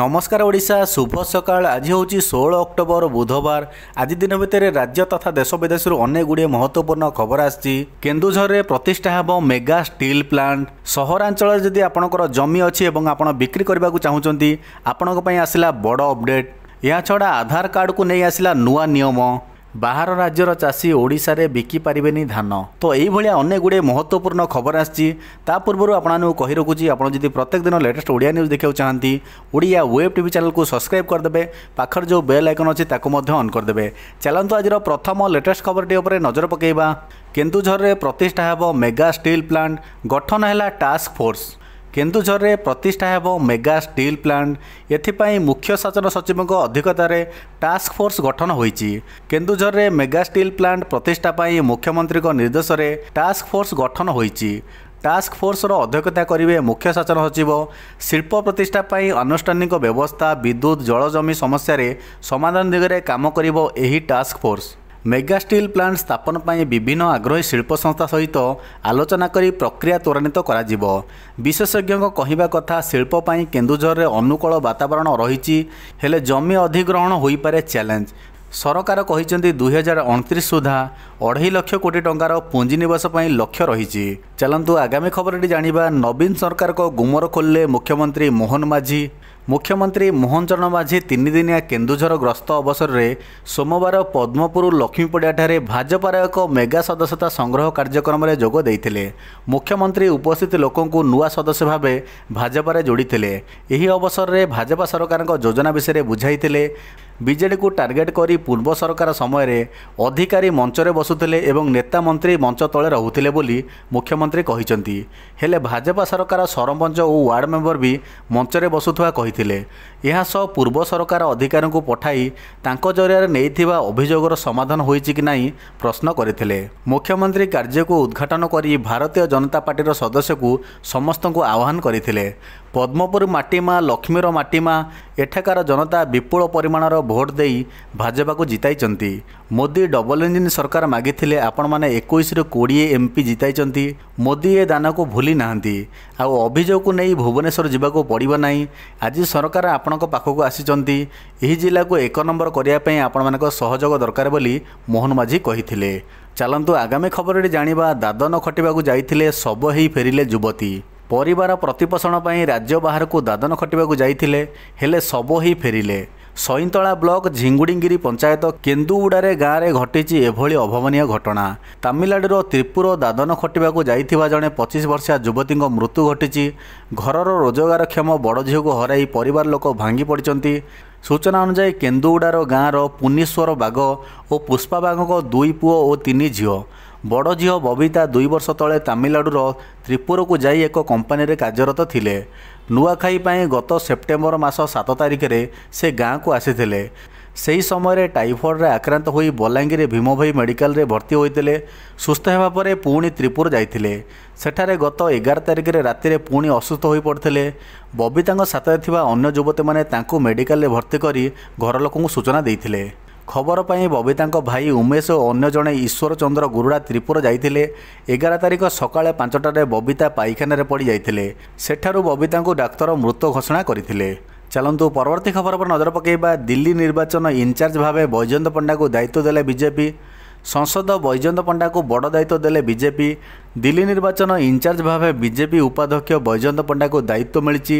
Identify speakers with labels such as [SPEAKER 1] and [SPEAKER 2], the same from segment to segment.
[SPEAKER 1] ନମସ୍କାର ଓଡ଼ିଶା ଶୁଭ ସକାଳ ଆଜି ହେଉଛି ଷୋହଳ ଅକ୍ଟୋବର ବୁଧବାର ଆଜି ଦିନ ଭିତରେ ରାଜ୍ୟ ତଥା ଦେଶ ବିଦେଶରୁ ଅନେକ ଗୁଡ଼ିଏ ମହତ୍ତ୍ୱପୂର୍ଣ୍ଣ ଖବର ଆସିଛି କେନ୍ଦୁଝରରେ ପ୍ରତିଷ୍ଠା ହେବ ମେଗା ଷ୍ଟିଲ୍ ପ୍ଲାଣ୍ଟ ସହରାଞ୍ଚଳରେ ଯଦି ଆପଣଙ୍କର ଜମି ଅଛି ଏବଂ ଆପଣ ବିକ୍ରି କରିବାକୁ ଚାହୁଁଛନ୍ତି ଆପଣଙ୍କ ପାଇଁ ଆସିଲା ବଡ଼ ଅପଡେଟ୍ ଏହାଛଡ଼ା ଆଧାର କାର୍ଡ଼କୁ ନେଇ ଆସିଲା ନୂଆ ନିୟମ ବାହାର ରାଜ୍ୟର ଚାଷୀ ଓଡ଼ିଶାରେ ବିକି ପାରିବେନି ଧାନ ତ ଏଇଭଳିଆ ଅନେକ ଗୁଡ଼ିଏ ମହତ୍ତ୍ୱପୂର୍ଣ୍ଣ ଖବର ଆସିଛି ତା ପୂର୍ବରୁ ଆପଣମାନଙ୍କୁ କହି ରଖୁଛି ଆପଣ ଯଦି ପ୍ରତ୍ୟେକ ଦିନ ଲେଟେଷ୍ଟ ଓଡ଼ିଆ ନ୍ୟୁଜ୍ ଦେଖିବାକୁ ଚାହାନ୍ତି ଓଡ଼ିଆ ୱେବ୍ ଟିଭି ଚ୍ୟାନେଲକୁ ସବସ୍କ୍ରାଇବ୍ କରିଦେବେ ପାଖରେ ଯେଉଁ ବେଲ୍ ଆଇକନ୍ ଅଛି ତାକୁ ମଧ୍ୟ ଅନ୍ କରିଦେବେ ଚାଲନ୍ତୁ ଆଜିର ପ୍ରଥମ ଲେଟେଷ୍ଟ ଖବରଟି ଉପରେ ନଜର ପକାଇବା କେନ୍ଦୁଝରରେ ପ୍ରତିଷ୍ଠା ହେବ ମେଗା ଷ୍ଟିଲ୍ ପ୍ଲାଣ୍ଟ ଗଠନ ହେଲା ଟାସ୍କ ଫୋର୍ସ କେନ୍ଦୁଝରରେ ପ୍ରତିଷ୍ଠା ହେବ ମେଗା ଷ୍ଟିଲ୍ ପ୍ଲାଣ୍ଟ ଏଥିପାଇଁ ମୁଖ୍ୟ ଶାସନ ସଚିବଙ୍କ ଅଧିକତାରେ ଟାସ୍କଫୋର୍ସ ଗଠନ ହୋଇଛି କେନ୍ଦୁଝରରେ ମେଗା ଷ୍ଟିଲ୍ ପ୍ଲାଣ୍ଟ ପ୍ରତିଷ୍ଠା ପାଇଁ ମୁଖ୍ୟମନ୍ତ୍ରୀଙ୍କ ନିର୍ଦ୍ଦେଶରେ ଟାସ୍କଫୋର୍ସ ଗଠନ ହୋଇଛି ଟାସ୍କ ଫୋର୍ସର ଅଧ୍ୟକ୍ଷତା କରିବେ ମୁଖ୍ୟ ଶାସନ ସଚିବ ଶିଳ୍ପ ପ୍ରତିଷ୍ଠା ପାଇଁ ଆନୁଷ୍ଠାନିକ ବ୍ୟବସ୍ଥା ବିଦ୍ୟୁତ୍ ଜଳଜମି ସମସ୍ୟାରେ ସମାଧାନ ଦିଗରେ କାମ କରିବ ଏହି task force mega steel plant ସ୍ଥାପନ ପାଇଁ ବିଭିନ୍ନ ଆଗ୍ରହୀ ଶିଳ୍ପ ସଂସ୍ଥା ସହିତ ଆଲୋଚନା କରି ପ୍ରକ୍ରିୟା ତ୍ୱରାନ୍ୱିତ କରାଯିବ ବିଶେଷଜ୍ଞଙ୍କ କହିବା କଥା ଶିଳ୍ପ ପାଇଁ କେନ୍ଦୁଝରରେ ଅନୁକୂଳ ବାତାବରଣ ରହିଛି ହେଲେ ଜମି ଅଧିଗ୍ରହଣ ହୋଇପାରେ ଚ୍ୟାଲେଞ୍ଜ ସରକାର କହିଛନ୍ତି ଦୁଇହଜାର ଅଣତିରିଶ ସୁଦ୍ଧା ଅଢ଼େଇ ଲକ୍ଷ କୋଟି ଟଙ୍କାର ପୁଞ୍ଜିନିବେଶ ପାଇଁ ଲକ୍ଷ୍ୟ ରହିଛି ଚାଲନ୍ତୁ ଆଗାମୀ ଖବରଟି ଜାଣିବା ନବୀନ ସରକାରଙ୍କ ଗୁମର ଖୋଲିଲେ ମୁଖ୍ୟମନ୍ତ୍ରୀ ମୋହନ ମାଝୀ ମୁଖ୍ୟମନ୍ତ୍ରୀ ମୋହନ ଚରଣ ମାଝି ତିନିଦିନିଆ କେନ୍ଦୁଝର ଗ୍ରସ୍ତ ଅବସରରେ ସୋମବାର ପଦ୍ମପୁର ଲକ୍ଷ୍ମୀପଡ଼ିଆଠାରେ ଭାଜପାର ଏକ ମେଗା ସଦସ୍ୟତା ସଂଗ୍ରହ କାର୍ଯ୍ୟକ୍ରମରେ ଯୋଗ ଦେଇଥିଲେ ମୁଖ୍ୟମନ୍ତ୍ରୀ ଉପସ୍ଥିତ ଲୋକଙ୍କୁ ନୂଆ ସଦସ୍ୟ ଭାବେ ଭାଜପାରେ ଯୋଡ଼ିଥିଲେ ଏହି ଅବସରରେ ଭାଜପା ସରକାରଙ୍କ ଯୋଜନା ବିଷୟରେ ବୁଝାଇଥିଲେ ବିଜେଡ଼ିକୁ ଟାର୍ଗେଟ୍ କରି ପୂର୍ବ ସରକାର ସମୟରେ ଅଧିକାରୀ ମଞ୍ଚରେ ବସୁଥିଲେ ଏବଂ ନେତା ମନ୍ତ୍ରୀ ମଞ୍ଚ ତଳେ ରହୁଥିଲେ ବୋଲି ମୁଖ୍ୟମନ୍ତ୍ରୀ କହିଛନ୍ତି ହେଲେ ଭାଜପା ସରକାର ସରପଞ୍ଚ ଓ ୱାର୍ଡ଼ ମେମ୍ବର ବି ମଞ୍ଚରେ ବସୁଥିବା କହିଥିଲେ ଏହାସହ ପୂର୍ବ ସରକାର ଅଧିକାରୀଙ୍କୁ ପଠାଇ ତାଙ୍କ ଜରିଆରେ ନେଇଥିବା ଅଭିଯୋଗର ସମାଧାନ ହୋଇଛି କି ନାହିଁ ପ୍ରଶ୍ନ କରିଥିଲେ ମୁଖ୍ୟମନ୍ତ୍ରୀ କାର୍ଯ୍ୟକୁ ଉଦ୍ଘାଟନ କରି ଭାରତୀୟ ଜନତା ପାର୍ଟିର ସଦସ୍ୟକୁ ସମସ୍ତଙ୍କୁ ଆହ୍ୱାନ କରିଥିଲେ ପଦ୍ମପୁର ମାଟିମା ଲକ୍ଷ୍ମୀର ମାଟିମା ଏଠାକାର ଜନତା ବିପୁଳ ପରିମାଣର ଭୋଟ ଦେଇ ଭାଜପାକୁ ଜିତାଇଛନ୍ତି ମୋଦି ଡବଲ ଇଞ୍ଜିନ୍ ସରକାର ମାଗିଥିଲେ ଆପଣମାନେ ଏକୋଇଶରୁ କୋଡ଼ିଏ ଏମ୍ ପି ଜିତାଇଛନ୍ତି ମୋଦି ଏ ଦାନକୁ ଭୁଲି ନାହାନ୍ତି ଆଉ ଅଭିଯୋଗକୁ ନେଇ ଭୁବନେଶ୍ୱର ଯିବାକୁ ପଡ଼ିବ ନାହିଁ ଆଜି ସରକାର ଆପଣଙ୍କ ପାଖକୁ ଆସିଛନ୍ତି ଏହି ଜିଲ୍ଲାକୁ ଏକ ନମ୍ବର କରିବା ପାଇଁ ଆପଣମାନଙ୍କ ସହଯୋଗ ଦରକାର ବୋଲି ମୋହନ ମାଝି କହିଥିଲେ ଚାଲନ୍ତୁ ଆଗାମୀ ଖବରରେ ଜାଣିବା ଦାଦନ ଖଟିବାକୁ ଯାଇଥିଲେ ଶବ ହେଇ ଫେରିଲେ ଯୁବତୀ ପରିବାର ପ୍ରତିପୋଷଣ ପାଇଁ ରାଜ୍ୟ ବାହାରକୁ ଦାଦନ ଖଟିବାକୁ ଯାଇଥିଲେ ହେଲେ ଶବ ହୋଇ ଫେରିଲେ ସଇଁତଳା ବ୍ଲକ ଝିଙ୍ଗୁଡ଼ିଙ୍ଗିରି ପଞ୍ଚାୟତ କେନ୍ଦୁଉଡ଼ାରେ ଗାଁରେ ଘଟିଛି ଏଭଳି ଅଭାବନୀୟ ଘଟଣା ତାମିଲନାଡ଼ୁର ତ୍ରିପୁର ଦାଦନ ଖଟିବାକୁ ଯାଇଥିବା ଜଣେ ପଚିଶ ବର୍ଷିଆ ଯୁବତୀଙ୍କ ମୃତ୍ୟୁ ଘଟିଛି ଘରର ରୋଜଗାରକ୍ଷମ ବଡ଼ ଝିଅକୁ ହରାଇ ପରିବାର ଲୋକ ଭାଙ୍ଗି ପଡ଼ିଛନ୍ତି ସୂଚନା ଅନୁଯାୟୀ କେନ୍ଦୁଉଡ଼ାର ଗାଁର ପୁନିଶ୍ୱର ବାଘ ଓ ପୁଷ୍ପାବାଘଙ୍କ ଦୁଇ ପୁଅ ଓ ତିନି ଝିଅ ବଡ଼ ଝିଅ ବବିତା ଦୁଇ ବର୍ଷ ତଳେ ତାମିଲନାଡ଼ୁର ତ୍ରିପୁରକୁ ଯାଇ ଏକ କମ୍ପାନୀରେ କାର୍ଯ୍ୟରତ ଥିଲେ ନୂଆଖାଇ ପାଇଁ ଗତ ସେପ୍ଟେମ୍ବର ମାସ ସାତ ତାରିଖରେ ସେ ଗାଁକୁ ଆସିଥିଲେ ସେହି ସମୟରେ ଟାଇଫଏଡ଼ରେ ଆକ୍ରାନ୍ତ ହୋଇ ବଲାଙ୍ଗୀର ଭୀମଭାଇ ମେଡ଼ିକାଲରେ ଭର୍ତ୍ତି ହୋଇଥିଲେ ସୁସ୍ଥ ହେବା ପରେ ପୁଣି ତ୍ରିପୁର ଯାଇଥିଲେ ସେଠାରେ ଗତ ଏଗାର ତାରିଖରେ ରାତିରେ ପୁଣି ଅସୁସ୍ଥ ହୋଇପଡ଼ିଥିଲେ ବବିତାଙ୍କ ସାଥିରେ ଥିବା ଅନ୍ୟ ଯୁବତୀମାନେ ତାଙ୍କୁ ମେଡ଼ିକାଲରେ ଭର୍ତ୍ତି କରି ଘରଲୋକଙ୍କୁ ସୂଚନା ଦେଇଥିଲେ ଖବର ପାଇଁ ବବିତାଙ୍କ ଭାଇ ଉମେଶ ଓ ଅନ୍ୟ ଜଣେ ଈଶ୍ୱରଚନ୍ଦ୍ର ଗୁରୁଡ଼ା ତ୍ରିପୁର ଯାଇଥିଲେ ଏଗାର ତାରିଖ ସକାଳେ ପାଞ୍ଚଟାରେ ବବିତା ପାଇଖାନାରେ ପଡ଼ିଯାଇଥିଲେ ସେଠାରୁ ବବିତାଙ୍କୁ ଡାକ୍ତର ମୃତ ଘୋଷଣା କରିଥିଲେ ଚାଲନ୍ତୁ ପରବର୍ତ୍ତୀ ଖବର ପର ନଜର ପକାଇବା ଦିଲ୍ଲୀ ନିର୍ବାଚନ ଇନ୍ଚାର୍ଜ ଭାବେ ବୈଜୟନ୍ତ ପଣ୍ଡାଙ୍କୁ ଦାୟିତ୍ୱ ଦେଲେ ବିଜେପି ସଂସଦ ବୈଜୟନ୍ତ ପଣ୍ଡାଙ୍କୁ ବଡ଼ ଦାୟିତ୍ୱ ଦେଲେ ବିଜେପି ଦିଲ୍ଲୀ ନିର୍ବାଚନ ଇନ୍ଚାର୍ଜ ଭାବେ ବିଜେପି ଉପାଧ୍ୟକ୍ଷ ବୈଜୟନ୍ତ ପଣ୍ଡାଙ୍କୁ ଦାୟିତ୍ୱ ମିଳିଛି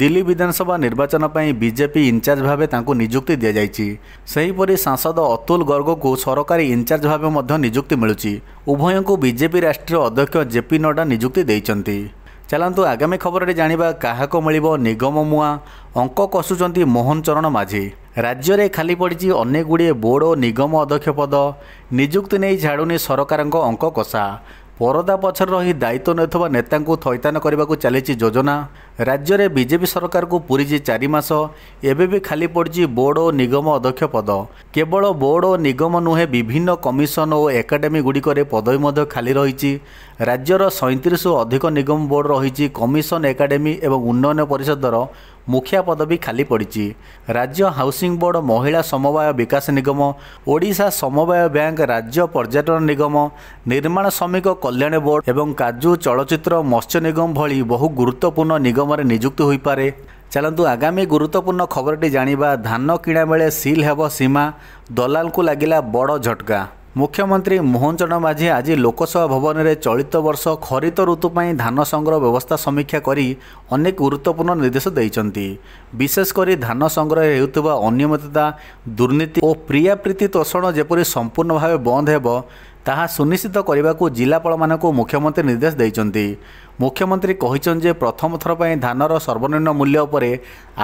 [SPEAKER 1] ଦିଲ୍ଲୀ ବିଧାନସଭା ନିର୍ବାଚନ ପାଇଁ ବିଜେପି ଇନ୍ଚାର୍ଜ ଭାବେ ତାଙ୍କୁ ନିଯୁକ୍ତି ଦିଆଯାଇଛି ସେହିପରି ସାଂସଦ ଅତୁଲ ଗର୍ଗଙ୍କୁ ସରକାରୀ ଇନ୍ଚାର୍ଜ ଭାବେ ମଧ୍ୟ ନିଯୁକ୍ତି ମିଳୁଛି ଉଭୟଙ୍କୁ ବିଜେପି ରାଷ୍ଟ୍ରୀୟ ଅଧ୍ୟକ୍ଷ ଜେପି ନଡ୍ଡା ନିଯୁକ୍ତି ଦେଇଛନ୍ତି ଚାଲନ୍ତୁ ଆଗାମୀ ଖବରରେ ଜାଣିବା କାହାକୁ ମିଳିବ ନିଗମ ମୁଆଁ ଅଙ୍କ କଷୁଛନ୍ତି ମୋହନ ଚରଣ ମାଝୀ ରାଜ୍ୟରେ ଖାଲି ପଡ଼ିଛି ଅନେକ ଗୁଡ଼ିଏ ବୋର୍ଡ଼ ଓ ନିଗମ ଅଧ୍ୟକ୍ଷ ପଦ ନିଯୁକ୍ତି ନେଇ ଛାଡ଼ୁନି ସରକାରଙ୍କ ଅଙ୍କ କଷା ପରଦା ପଛରେ ରହି ଦାୟିତ୍ୱ ନେଉଥିବା ନେତାଙ୍କୁ ଥଇଥାନ କରିବାକୁ ଚାଲିଛି ଯୋଜନା ରାଜ୍ୟରେ ବିଜେପି ସରକାରକୁ ପୁରିଛି ଚାରି ମାସ ଏବେ ବି ଖାଲି ପଡ଼ିଛି ବୋର୍ଡ଼ ଓ ନିଗମ ଅଧ୍ୟକ୍ଷ ପଦ କେବଳ ବୋର୍ଡ଼ ଓ ନିଗମ ନୁହେଁ ବିଭିନ୍ନ କମିଶନ ଓ ଏକାଡେମୀ ଗୁଡ଼ିକରେ ପଦବୀ ମଧ୍ୟ ଖାଲି ରହିଛି ରାଜ୍ୟର ସଇଁତିରିଶରୁ ଅଧିକ ନିଗମ ବୋର୍ଡ଼ ରହିଛି କମିଶନ ଏକାଡେମୀ ଏବଂ ଉନ୍ନୟନ ପରିଷଦର ମୁଖିଆ ପଦବୀ ଖାଲି ପଡ଼ିଛି ରାଜ୍ୟ ହାଉସିଂ ବୋର୍ଡ଼ ମହିଳା ସମବାୟ ବିକାଶ ନିଗମ ଓଡ଼ିଶା ସମବାୟ ବ୍ୟାଙ୍କ ରାଜ୍ୟ ପର୍ଯ୍ୟଟନ ନିଗମ ନିର୍ମାଣ ଶ୍ରମିକ କଲ୍ୟାଣ ବୋର୍ଡ଼ ଏବଂ କାଜୁ ଚଳଚ୍ଚିତ୍ର ମତ୍ସ୍ୟ ନିଗମ ଭଳି ବହୁ ଗୁରୁତ୍ୱପୂର୍ଣ୍ଣ ନିଗମରେ ନିଯୁକ୍ତି ହୋଇପାରେ ଚାଲନ୍ତୁ ଆଗାମୀ ଗୁରୁତ୍ୱପୂର୍ଣ୍ଣ ଖବରଟି ଜାଣିବା ଧାନ କିଣା ବେଳେ ସିଲ୍ ହେବ ସୀମା ଦଲାଲଙ୍କୁ ଲାଗିଲା ବଡ଼ ଝଟକା ମୁଖ୍ୟମନ୍ତ୍ରୀ ମୋହନ ଚରଣ ମାଝି ଆଜି ଲୋକସଭା ଭବନରେ ଚଳିତ ବର୍ଷ ଖରିତ ଋତୁ ପାଇଁ ଧାନ ସଂଗ୍ରହ ବ୍ୟବସ୍ଥା ସମୀକ୍ଷା କରି ଅନେକ ଗୁରୁତ୍ୱପୂର୍ଣ୍ଣ ନିର୍ଦ୍ଦେଶ ଦେଇଛନ୍ତି ବିଶେଷ କରି ଧାନ ସଂଗ୍ରହ ହେଉଥିବା ଅନିୟମିତତା ଦୁର୍ନୀତି ଓ ପ୍ରିୟାପ୍ରୀତି ତୋଷଣ ଯେପରି ସମ୍ପୂର୍ଣ୍ଣ ଭାବେ ବନ୍ଦ ହେବ ତାହା ସୁନିଶ୍ଚିତ କରିବାକୁ ଜିଲ୍ଲାପାଳମାନଙ୍କୁ ମୁଖ୍ୟମନ୍ତ୍ରୀ ନିର୍ଦ୍ଦେଶ ଦେଇଛନ୍ତି ମୁଖ୍ୟମନ୍ତ୍ରୀ କହିଛନ୍ତି ଯେ ପ୍ରଥମଥର ପାଇଁ ଧାନର ସର୍ବନିମ୍ନ ମୂଲ୍ୟ ଉପରେ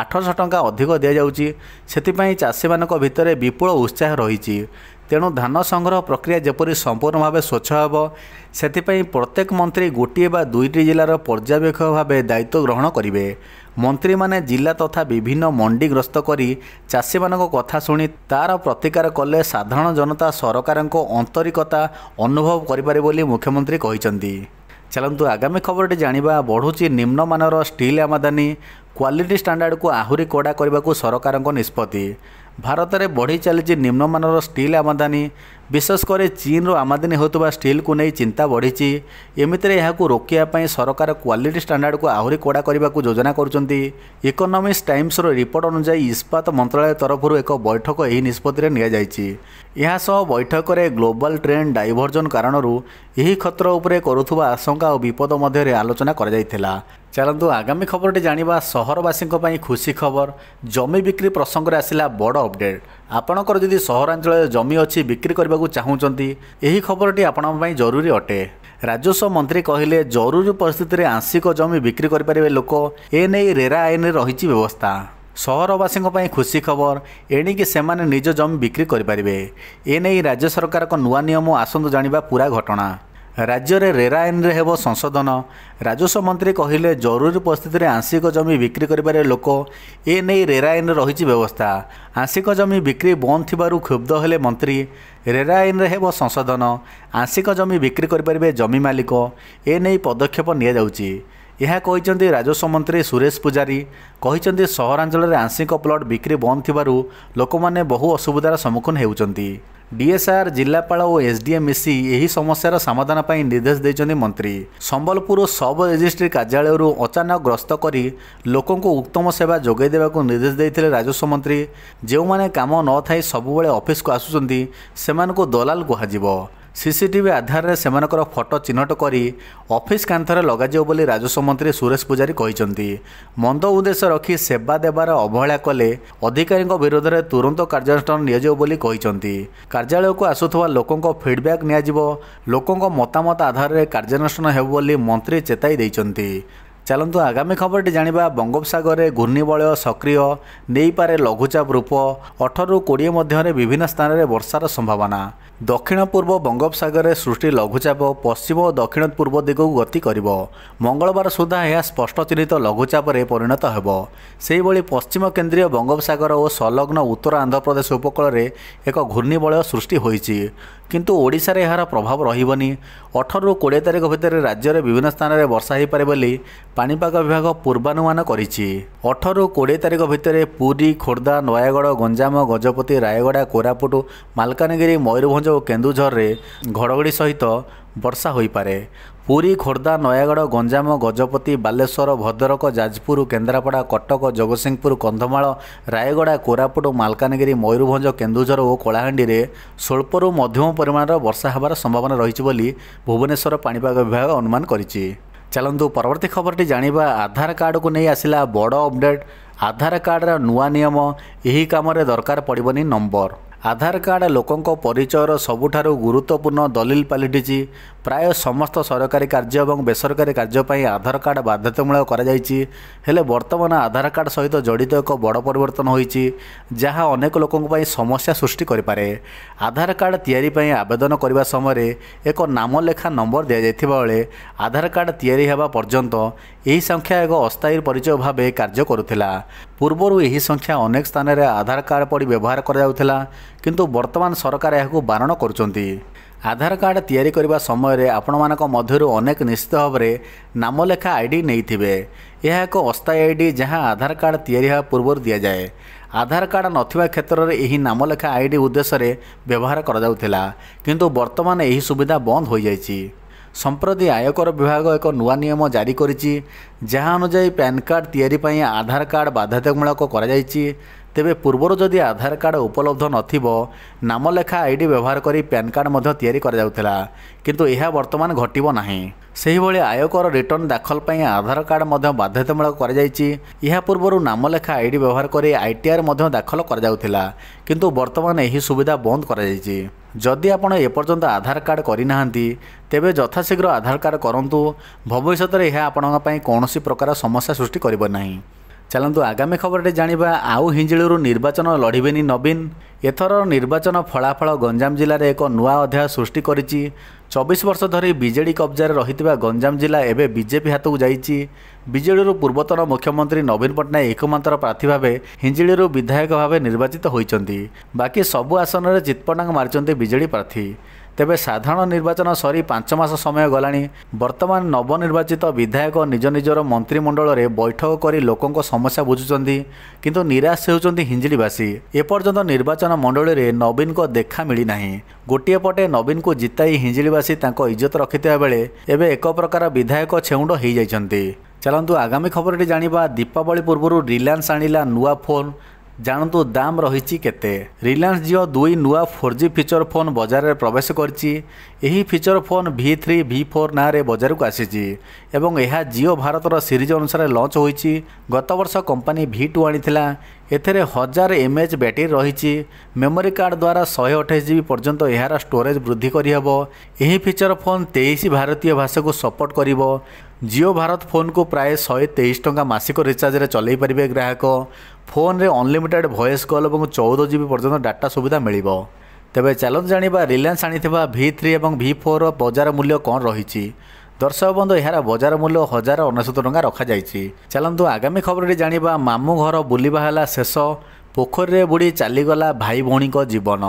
[SPEAKER 1] ଆଠଶହ ଟଙ୍କା ଅଧିକ ଦିଆଯାଉଛି ସେଥିପାଇଁ ଚାଷୀମାନଙ୍କ ଭିତରେ ବିପୁଳ ଉତ୍ସାହ ରହିଛି ତେଣୁ ଧାନ ସଂଗ୍ରହ ପ୍ରକ୍ରିୟା ଯେପରି ସମ୍ପୂର୍ଣ୍ଣ ଭାବେ ସ୍ୱଚ୍ଛ ହେବ ସେଥିପାଇଁ ପ୍ରତ୍ୟେକ ମନ୍ତ୍ରୀ ଗୋଟିଏ ବା ଦୁଇଟି ଜିଲ୍ଲାର ପର୍ଯ୍ୟବେକ୍ଷକ ଭାବେ ଦାୟିତ୍ୱ ଗ୍ରହଣ କରିବେ ମନ୍ତ୍ରୀମାନେ ଜିଲ୍ଲା ତଥା ବିଭିନ୍ନ ମଣ୍ଡି ଗ୍ରସ୍ତ କରି ଚାଷୀମାନଙ୍କ କଥା ଶୁଣି ତା'ର ପ୍ରତିକାର କଲେ ସାଧାରଣ ଜନତା ସରକାରଙ୍କ ଆନ୍ତରିକତା ଅନୁଭବ କରିପାରିବେ ବୋଲି ମୁଖ୍ୟମନ୍ତ୍ରୀ କହିଛନ୍ତି ଚାଲନ୍ତୁ ଆଗାମୀ ଖବରଟି ଜାଣିବା ବଢ଼ୁଛି ନିମ୍ନମାନର ଷ୍ଟିଲ୍ ଆମଦାନୀ କ୍ୱାଲିଟି ଷ୍ଟାଣ୍ଡାର୍ଡ଼କୁ ଆହୁରି କଡ଼ା କରିବାକୁ ସରକାରଙ୍କ ନିଷ୍ପତ୍ତି ଭାରତରେ ବଢ଼ି ଚାଲିଛି ନିମ୍ନମାନର ଷ୍ଟିଲ୍ ଆମଦାନୀ ବିଶେଷ କରି ଚୀନରୁ ଆମଦାନୀ ହେଉଥିବା ଷ୍ଟିଲ୍କୁ ନେଇ ଚିନ୍ତା ବଢ଼ିଛି ଏମିତିରେ ଏହାକୁ ରୋକିବା ପାଇଁ ସରକାର କ୍ୱାଲିଟି ଷ୍ଟାଣ୍ଡାର୍ଡକୁ ଆହୁରି କଡ଼ା କରିବାକୁ ଯୋଜନା କରୁଛନ୍ତି ଇକୋନୋମିକ୍ସ ଟାଇମ୍ସର ରିପୋର୍ଟ ଅନୁଯାୟୀ ଇସ୍ପାତ ମନ୍ତ୍ରଣାଳୟ ତରଫରୁ ଏକ ବୈଠକ ଏହି ନିଷ୍ପତ୍ତିରେ ନିଆଯାଇଛି ଏହାସହ ବୈଠକରେ ଗ୍ଲୋବାଲ୍ ଟ୍ରେଣ୍ଡ ଡାଇଭର୍ଜନ କାରଣରୁ ଏହି କ୍ଷେତ୍ର ଉପରେ କରୁଥିବା ଆଶଙ୍କା ଓ ବିପଦ ମଧ୍ୟରେ ଆଲୋଚନା କରାଯାଇଥିଲା ଚାଲନ୍ତୁ ଆଗାମୀ ଖବରଟି ଜାଣିବା ସହରବାସୀଙ୍କ ପାଇଁ ଖୁସି ଖବର ଜମି ବିକ୍ରି ପ୍ରସଙ୍ଗରେ ଆସିଲା ବଡ଼ ଅପଡେଟ୍ ଆପଣଙ୍କର ଯଦି ସହରାଞ୍ଚଳରେ ଜମି ଅଛି ବିକ୍ରି କରିବାକୁ ଚାହୁଁଛନ୍ତି ଏହି ଖବରଟି ଆପଣଙ୍କ ପାଇଁ ଜରୁରୀ ଅଟେ ରାଜସ୍ୱ ମନ୍ତ୍ରୀ କହିଲେ ଜରୁରୀ ପରିସ୍ଥିତିରେ ଆଂଶିକ ଜମି ବିକ୍ରି କରିପାରିବେ ଲୋକ ଏନେଇ ରେରା ଆଇନରେ ରହିଛି ବ୍ୟବସ୍ଥା ସହରବାସୀଙ୍କ ପାଇଁ ଖୁସି ଖବର ଏଣିକି ସେମାନେ ନିଜ ଜମି ବିକ୍ରି କରିପାରିବେ ଏନେଇ ରାଜ୍ୟ ସରକାରଙ୍କ ନୂଆ ନିୟମ ଆସନ୍ତୁ ଜାଣିବା ପୂରା ଘଟଣା ରାଜ୍ୟରେ ରେରା ଆଇନରେ ହେବ ସଂଶୋଧନ ରାଜସ୍ୱ ମନ୍ତ୍ରୀ କହିଲେ ଜରୁରୀ ପରିସ୍ଥିତିରେ ଆଂଶିକ ଜମି ବିକ୍ରି କରିବାରେ ଲୋକ ଏ ନେଇ ରେରା ଆଇନରେ ରହିଛି ବ୍ୟବସ୍ଥା ଆଂଶିକ ଜମି ବିକ୍ରି ବନ୍ଦ ଥିବାରୁ କ୍ଷୁବ୍ଧ ହେଲେ ମନ୍ତ୍ରୀ ରେରା ଆଇନରେ ହେବ ସଂଶୋଧନ ଆଂଶିକ ଜମି ବିକ୍ରି କରିପାରିବେ ଜମି ମାଲିକ ଏ ନେଇ ପଦକ୍ଷେପ ନିଆଯାଉଛି ଏହା କହିଛନ୍ତି ରାଜସ୍ୱ ମନ୍ତ୍ରୀ ସୁରେଶ ପୂଜାରୀ କହିଛନ୍ତି ସହରାଞ୍ଚଳରେ ଆଂଶିକ ପ୍ଲଟ୍ ବିକ୍ରି ବନ୍ଦ ଥିବାରୁ ଲୋକମାନେ ବହୁ ଅସୁବିଧାର ସମ୍ମୁଖୀନ ହେଉଛନ୍ତି ଡିଏସ୍ଆର୍ ଜିଲ୍ଲାପାଳ ଓ ଏସ୍ଡିଏ ମିଶି ଏହି ସମସ୍ୟାର ସମାଧାନ ପାଇଁ ନିର୍ଦ୍ଦେଶ ଦେଇଛନ୍ତି ମନ୍ତ୍ରୀ ସମ୍ବଲପୁର ସବ୍ ରେଜିଷ୍ଟ୍ରି କାର୍ଯ୍ୟାଳୟରୁ ଅଚାନକ ଗ୍ରସ୍ତ କରି ଲୋକଙ୍କୁ ଉତ୍ତମ ସେବା ଯୋଗାଇ ଦେବାକୁ ନିର୍ଦ୍ଦେଶ ଦେଇଥିଲେ ରାଜସ୍ୱ ମନ୍ତ୍ରୀ ଯେଉଁମାନେ କାମ ନଥାଇ ସବୁବେଳେ ଅଫିସକୁ ଆସୁଛନ୍ତି ସେମାନଙ୍କୁ ଦଲାଲ କୁହାଯିବ ସିସିଟିଭି ଆଧାରରେ ସେମାନଙ୍କର ଫଟୋ ଚିହ୍ନଟ କରି ଅଫିସ୍ କାନ୍ଥରେ ଲଗାଯିବ ବୋଲି ରାଜସ୍ୱ ମନ୍ତ୍ରୀ ସୁରେଶ ପୂଜାରୀ କହିଛନ୍ତି ମନ୍ଦ ଉଦ୍ଦେଶ୍ୟ ରଖି ସେବା ଦେବାର ଅବହେଳା କଲେ ଅଧିକାରୀଙ୍କ ବିରୋଧରେ ତୁରନ୍ତ କାର୍ଯ୍ୟାନୁଷ୍ଠାନ ନିଆଯିବ ବୋଲି କହିଛନ୍ତି କାର୍ଯ୍ୟାଳୟକୁ ଆସୁଥିବା ଲୋକଙ୍କ ଫିଡ଼ବ୍ୟାକ୍ ନିଆଯିବ ଲୋକଙ୍କ ମତାମତ ଆଧାରରେ କାର୍ଯ୍ୟାନୁଷ୍ଠାନ ହେବ ବୋଲି ମନ୍ତ୍ରୀ ଚେତାଇ ଦେଇଛନ୍ତି ଚାଲନ୍ତୁ ଆଗାମୀ ଖବରଟି ଜାଣିବା ବଙ୍ଗୋପସାଗରରେ ଘୂର୍ଣ୍ଣିବଳୟ ସକ୍ରିୟ ନେଇପାରେ ଲଘୁଚାପ ରୂପ ଅଠରରୁ କୋଡ଼ିଏ ମଧ୍ୟରେ ବିଭିନ୍ନ ସ୍ଥାନରେ ବର୍ଷାର ସମ୍ଭାବନା ଦକ୍ଷିଣ ପୂର୍ବ ବଙ୍ଗୋପସାଗରରେ ସୃଷ୍ଟି ଲଘୁଚାପ ପଶ୍ଚିମ ଓ ଦକ୍ଷିଣ ପୂର୍ବ ଦିଗକୁ ଗତି କରିବ ମଙ୍ଗଳବାର ସୁଦ୍ଧା ଏହା ସ୍ପଷ୍ଟ ଚିହ୍ନିତ ଲଘୁଚାପରେ ପରିଣତ ହେବ ସେହିଭଳି ପଶ୍ଚିମ କେନ୍ଦ୍ରୀୟ ବଙ୍ଗୋପସାଗର ଓ ସଂଲଗ୍ନ ଉତ୍ତର ଆନ୍ଧ୍ରପ୍ରଦେଶ ଉପକୂଳରେ ଏକ ଘୂର୍ଣ୍ଣିବଳୟ ସୃଷ୍ଟି ହୋଇଛି କିନ୍ତୁ ଓଡ଼ିଶାରେ ଏହାର ପ୍ରଭାବ ରହିବନି ଅଠରରୁ କୋଡ଼ିଏ ତାରିଖ ଭିତରେ ରାଜ୍ୟରେ ବିଭିନ୍ନ ସ୍ଥାନରେ ବର୍ଷା ହୋଇପାରେ ବୋଲି ପାଣିପାଗ ବିଭାଗ ପୂର୍ବାନୁମାନ କରିଛି ଅଠରରୁ କୋଡ଼ିଏ ତାରିଖ ଭିତରେ ପୁରୀ ଖୋର୍ଦ୍ଧା ନୟାଗଡ଼ ଗଞ୍ଜାମ ଗଜପତି ରାୟଗଡ଼ା କୋରାପୁଟ ମାଲକାନଗିରି ମୟୂରଭଞ୍ଜ ଓ କେନ୍ଦୁଝରରେ ଘଡ଼ଘଡ଼ି ସହିତ ବର୍ଷା ହୋଇପାରେ ପୁରୀ ଖୋର୍ଦ୍ଧା ନୟାଗଡ଼ ଗଞ୍ଜାମ ଗଜପତି ବାଲେଶ୍ୱର ଭଦ୍ରକ ଯାଜପୁର କେନ୍ଦ୍ରାପଡ଼ା କଟକ ଜଗତସିଂହପୁର କନ୍ଧମାଳ ରାୟଗଡ଼ା କୋରାପୁଟ ମାଲକାନଗିରି ମୟୂରଭଞ୍ଜ କେନ୍ଦୁଝର ଓ କଳାହାଣ୍ଡିରେ ସ୍ୱଳ୍ପରୁ ମଧ୍ୟମ ପରିମାଣର ବର୍ଷା ହେବାର ସମ୍ଭାବନା ରହିଛି ବୋଲି ଭୁବନେଶ୍ୱର ପାଣିପାଗ ବିଭାଗ ଅନୁମାନ କରିଛି ଚାଲନ୍ତୁ ପରବର୍ତ୍ତୀ ଖବରଟି ଜାଣିବା ଆଧାର କାର୍ଡ଼କୁ ନେଇ ଆସିଲା ବଡ଼ ଅପଡେଟ୍ ଆଧାର କାର୍ଡ଼ର ନୂଆ ନିୟମ ଏହି କାମରେ ଦରକାର ପଡ଼ିବନି ନମ୍ବର ଆଧାର କାର୍ଡ଼ ଲୋକଙ୍କ ପରିଚୟର ସବୁଠାରୁ ଗୁରୁତ୍ୱପୂର୍ଣ୍ଣ ଦଲିଲ ପାଲିଟିଛି ପ୍ରାୟ ସମସ୍ତ ସରକାରୀ କାର୍ଯ୍ୟ ଏବଂ ବେସରକାରୀ କାର୍ଯ୍ୟ ପାଇଁ ଆଧାର କାର୍ଡ଼ ବାଧ୍ୟତାମୂଳକ କରାଯାଇଛି ହେଲେ ବର୍ତ୍ତମାନ ଆଧାର କାର୍ଡ଼ ସହିତ ଜଡ଼ିତ ଏକ ବଡ଼ ପରିବର୍ତ୍ତନ ହୋଇଛି ଯାହା ଅନେକ ଲୋକଙ୍କ ପାଇଁ ସମସ୍ୟା ସୃଷ୍ଟି କରିପାରେ ଆଧାର କାର୍ଡ଼ ତିଆରି ପାଇଁ ଆବେଦନ କରିବା ସମୟରେ ଏକ ନାମ ଲେଖା ନମ୍ବର ଦିଆଯାଇଥିବା ବେଳେ ଆଧାର କାର୍ଡ଼ ତିଆରି ହେବା ପର୍ଯ୍ୟନ୍ତ ଏହି ସଂଖ୍ୟା ଏକ ଅସ୍ଥାୟୀ ପରିଚୟ ଭାବେ କାର୍ଯ୍ୟ କରୁଥିଲା ପୂର୍ବରୁ ଏହି ସଂଖ୍ୟା ଅନେକ ସ୍ଥାନରେ ଆଧାର କାର୍ଡ଼ ପଡ଼ି ବ୍ୟବହାର କରାଯାଉଥିଲା କିନ୍ତୁ ବର୍ତ୍ତମାନ ସରକାର ଏହାକୁ ବାରଣ କରୁଛନ୍ତି ଆଧାର କାର୍ଡ଼ ତିଆରି କରିବା ସମୟରେ ଆପଣମାନଙ୍କ ମଧ୍ୟରୁ ଅନେକ ନିଶ୍ଚିତ ଭାବରେ ନାମଲେଖା ଆଇ ଡ଼ି ନେଇଥିବେ ଏହା ଏକ ଅସ୍ଥାୟୀ ଆଇ ଡ଼ି ଯାହା ଆଧାର କାର୍ଡ଼ ତିଆରି ହେବା ପୂର୍ବରୁ ଦିଆଯାଏ ଆଧାର କାର୍ଡ଼ ନଥିବା କ୍ଷେତ୍ରରେ ଏହି ନାମଲେଖା ଆଇ ଡ଼ି ଉଦ୍ଦେଶ୍ୟରେ ବ୍ୟବହାର କରାଯାଉଥିଲା କିନ୍ତୁ ବର୍ତ୍ତମାନ ଏହି ସୁବିଧା ବନ୍ଦ ହୋଇଯାଇଛି ସମ୍ପ୍ରତି ଆୟକର ବିଭାଗ ଏକ ନୂଆ ନିୟମ ଜାରି କରିଛି ଯାହା ଅନୁଯାୟୀ ପ୍ୟାନ୍ କାର୍ଡ଼ ତିଆରି ପାଇଁ ଆଧାର କାର୍ଡ଼ ବାଧ୍ୟତାମୂଳକ କରାଯାଇଛି ତେବେ ପୂର୍ବରୁ ଯଦି ଆଧାର କାର୍ଡ଼ ଉପଲବ୍ଧ ନଥିବ ନାମଲେଖା ଆଇ ଡ଼ି ବ୍ୟବହାର କରି ପ୍ୟାନ୍ କାର୍ଡ଼ ମଧ୍ୟ ତିଆରି କରାଯାଉଥିଲା କିନ୍ତୁ ଏହା ବର୍ତ୍ତମାନ ଘଟିବ ନାହିଁ ସେହିଭଳି ଆୟକର ରିଟର୍ଣ୍ଣ ଦାଖଲ ପାଇଁ ଆଧାର କାର୍ଡ଼ ମଧ୍ୟ ବାଧ୍ୟତାମୂଳକ କରାଯାଇଛି ଏହା ପୂର୍ବରୁ ନାମଲେଖା ଆଇ ଡ଼ି ବ୍ୟବହାର କରି ଆଇ ଟି ଆର୍ ମଧ୍ୟ ଦାଖଲ କରାଯାଉଥିଲା କିନ୍ତୁ ବର୍ତ୍ତମାନ ଏହି ସୁବିଧା ବନ୍ଦ କରାଯାଇଛି ଯଦି ଆପଣ ଏପର୍ଯ୍ୟନ୍ତ ଆଧାର କାର୍ଡ଼ କରିନାହାନ୍ତି ତେବେ ଯଥାଶୀଘ୍ର ଆଧାର କାର୍ଡ଼ କରନ୍ତୁ ଭବିଷ୍ୟତରେ ଏହା ଆପଣଙ୍କ ପାଇଁ କୌଣସି ପ୍ରକାର ସମସ୍ୟା ସୃଷ୍ଟି କରିବ ନାହିଁ ଚାଲନ୍ତୁ ଆଗାମୀ ଖବରଟି ଜାଣିବା ଆଉ ହିଞ୍ଜିଳିରୁ ନିର୍ବାଚନ ଲଢ଼ିବେନି ନବୀନ ଏଥର ନିର୍ବାଚନ ଫଳାଫଳ ଗଞ୍ଜାମ ଜିଲ୍ଲାରେ ଏକ ନୂଆ ଅଧ୍ୟାୟ ସୃଷ୍ଟି କରିଛି ଚବିଶ ବର୍ଷ ଧରି ବିଜେଡ଼ି କବ୍ଜାରେ ରହିଥିବା ଗଞ୍ଜାମ ଜିଲ୍ଲା ଏବେ ବିଜେପି ହାତକୁ ଯାଇଛି ବିଜେଡ଼ିରୁ ପୂର୍ବତନ ମୁଖ୍ୟମନ୍ତ୍ରୀ ନବୀନ ପଟ୍ଟନାୟକ ଏକମାତ୍ର ପ୍ରାର୍ଥୀ ଭାବେ ହିଞ୍ଜିଳିରୁ ବିଧାୟକ ଭାବେ ନିର୍ବାଚିତ ହୋଇଛନ୍ତି ବାକି ସବୁ ଆସନରେ ଚିତ୍ପଟାଙ୍କ ମାରିଛନ୍ତି ବିଜେଡ଼ି ପ୍ରାର୍ଥୀ ତେବେ ସାଧାରଣ ନିର୍ବାଚନ ସରି ପାଞ୍ଚ ମାସ ସମୟ ଗଲାଣି ବର୍ତ୍ତମାନ ନବନିର୍ବାଚିତ ବିଧାୟକ ନିଜ ନିଜର ମନ୍ତ୍ରିମଣ୍ଡଳରେ ବୈଠକ କରି ଲୋକଙ୍କ ସମସ୍ୟା ବୁଝୁଛନ୍ତି କିନ୍ତୁ ନିରାଶ ହେଉଛନ୍ତି ହିଞ୍ଜିଳିବାସୀ ଏପର୍ଯ୍ୟନ୍ତ ନିର୍ବାଚନ ମଣ୍ଡଳୀରେ ନବୀନଙ୍କ ଦେଖା ମିଳିନାହିଁ ଗୋଟିଏ ପଟେ ନବୀନଙ୍କୁ ଜିତାଇ ହିଞ୍ଜିଳିବାସୀ ତାଙ୍କ ଇଜ୍ଜତ ରଖିଥିବା ବେଳେ ଏବେ ଏକ ପ୍ରକାର ବିଧାୟକ ଛେଉଣ୍ଡ ହୋଇଯାଇଛନ୍ତି ଚାଲନ୍ତୁ ଆଗାମୀ ଖବରଟି ଜାଣିବା ଦୀପାବଳି ପୂର୍ବରୁ ରିଲାଏନ୍ସ ଆଣିଲା ନୂଆ ଫୋନ୍ ଜାଣନ୍ତୁ ଦାମ୍ ରହିଛି କେତେ ରିଲାଏନ୍ସ ଜିଓ ଦୁଇ ନୂଆ ଫୋର୍ ଜି ଫିଚର ଫୋନ୍ ବଜାରରେ ପ୍ରବେଶ କରିଛି ଏହି feature phone V three V four ନାଁରେ ବଜାରକୁ ଆସିଛି ଏବଂ ଏହା ଜିଓ ଭାରତର ସିରିଜ୍ ଅନୁସାରେ ଲଞ୍ଚ ହୋଇଛି ଗତବର୍ଷ କମ୍ପାନୀ ଭି ଟୁ ଆଣିଥିଲା ଏଥିରେ ହଜାର ଏମ୍ଏଚ୍ ବ୍ୟାଟେରୀ ରହିଛି ମେମୋରି କାର୍ଡ଼ ଦ୍ୱାରା ଶହେ ଅଠେଇଶ ଜିବି ପର୍ଯ୍ୟନ୍ତ ଏହାର ଷ୍ଟୋରେଜ୍ ବୃଦ୍ଧି କରିହେବ ଏହି ଫିଚର ଫୋନ୍ ତେଇଶ ଭାରତୀୟ ଭାଷାକୁ ସପୋର୍ଟ କରିବ ଜିଓ ଭାରତ ଫୋନ୍କୁ ପ୍ରାୟ ଶହେ ତେଇଶ ଟଙ୍କା ମାସିକ ରିଚାର୍ଜରେ ଚଲାଇ ପାରିବେ ଗ୍ରାହକ ଫୋନ୍ରେ ଅନଲିମିଟେଡ଼୍ ଭଏସ୍ କଲ୍ ଏବଂ ଚଉଦ ଜି ବି ପର୍ଯ୍ୟନ୍ତ ଡାଟା ସୁବିଧା ମିଳିବ ତେବେ ଚାଲନ୍ତୁ ଜାଣିବା ରିଲାଏନ୍ସ ଆଣିଥିବା ଭି ଥ୍ରୀ ଏବଂ ଭି ଫୋର୍ର ବଜାର ମୂଲ୍ୟ କ'ଣ ରହିଛି ଦର୍ଶକ ବନ୍ଧୁ ଏହାର ବଜାର ମୂଲ୍ୟ ହଜାର ଅନେଶତ ଟଙ୍କା ରଖାଯାଇଛି ଚାଲନ୍ତୁ ଆଗାମୀ ଖବରରେ ଜାଣିବା ମାମୁଁ ଘର ବୁଲିବା ହେଲା ଶେଷ ପୋଖରୀରେ ବୁଡ଼ି ଚାଲିଗଲା ଭାଇ ଭଉଣୀଙ୍କ ଜୀବନ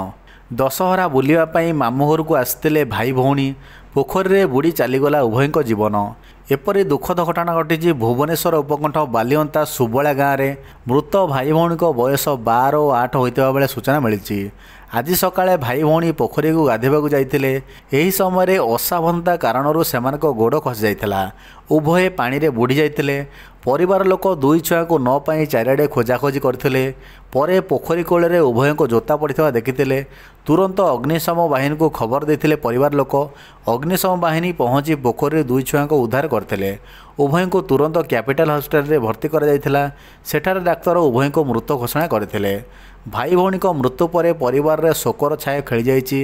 [SPEAKER 1] ଦଶହରା ବୁଲିବା ପାଇଁ ମାମୁଁ ଘରକୁ ଆସିଥିଲେ ଭାଇ ଭଉଣୀ ପୋଖରୀରେ ବୁଡ଼ି ଚାଲିଗଲା ଉଭୟଙ୍କ ଜୀବନ ଏପରି ଦୁଃଖଦ ଘଟଣା ଘଟିଛି ଭୁବନେଶ୍ୱର ଉପକଣ୍ଠ ବାଲିଅନ୍ତା ସୁବଳା ଗାଁରେ ମୃତ ଭାଇ ଭଉଣୀଙ୍କ ବୟସ ବାର ଓ ଆଠ ହୋଇଥିବା ବେଳେ ସୂଚନା ମିଳିଛି ଆଜି ସକାଳେ ଭାଇ ଭଉଣୀ ପୋଖରୀକୁ ଗାଧୋଇବାକୁ ଯାଇଥିଲେ ଏହି ସମୟରେ ଅସାବଧାନତା କାରଣରୁ ସେମାନଙ୍କ ଗୋଡ଼ ଖସିଯାଇଥିଲା ଉଭୟ ପାଣିରେ ବୁଡ଼ି ଯାଇଥିଲେ ପରିବାର ଲୋକ ଦୁଇ ଛୁଆଙ୍କୁ ନ ପାଇଁ ଚାରିଆଡ଼େ ଖୋଜାଖୋଜି କରିଥିଲେ ପରେ ପୋଖରୀ କୂଳରେ ଉଭୟଙ୍କ ଜୋତା ପଡ଼ିଥିବା ଦେଖିଥିଲେ ତୁରନ୍ତ ଅଗ୍ନିଶମ ବାହିନୀକୁ ଖବର ଦେଇଥିଲେ ପରିବାର ଲୋକ ଅଗ୍ନିଶମ ବାହିନୀ ପହଞ୍ଚି ପୋଖରୀରେ ଦୁଇ ଛୁଆଙ୍କୁ ଉଦ୍ଧାର କରିଥିଲେ ଉଭୟଙ୍କୁ ତୁରନ୍ତ କ୍ୟାପିଟାଲ ହସ୍ପିଟାଲରେ ଭର୍ତ୍ତି କରାଯାଇଥିଲା ସେଠାରେ ଡାକ୍ତର ଉଭୟଙ୍କୁ ମୃତ ଘୋଷଣା କରିଥିଲେ ଭାଇ ଭଉଣୀଙ୍କ ମୃତ୍ୟୁ ପରେ ପରିବାରରେ ଶୋକର ଛାୟା ଖେଳିଯାଇଛି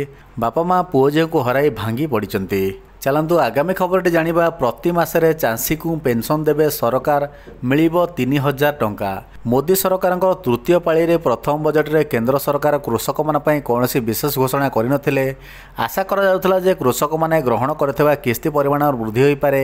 [SPEAKER 1] ବାପା ମା ପୁଅ ଝିଅକୁ ହରାଇ ଭାଙ୍ଗି ପଡ଼ିଛନ୍ତି ଚାଲନ୍ତୁ ଆଗାମୀ ଖବରଟି ଜାଣିବା ପ୍ରତି ମାସରେ ଚାଷୀକୁ ପେନ୍ସନ୍ ଦେବେ ସରକାର ମିଳିବ ତିନି ହଜାର ଟଙ୍କା ମୋଦି ସରକାରଙ୍କ ତୃତୀୟ ପାଳିରେ ପ୍ରଥମ ବଜେଟରେ କେନ୍ଦ୍ର ସରକାର କୃଷକମାନଙ୍କ ପାଇଁ କୌଣସି ବିଶେଷ ଘୋଷଣା କରିନଥିଲେ ଆଶା କରାଯାଉଥିଲା ଯେ କୃଷକମାନେ ଗ୍ରହଣ କରିଥିବା କିସ୍ତି ପରିମାଣ ବୃଦ୍ଧି ହୋଇପାରେ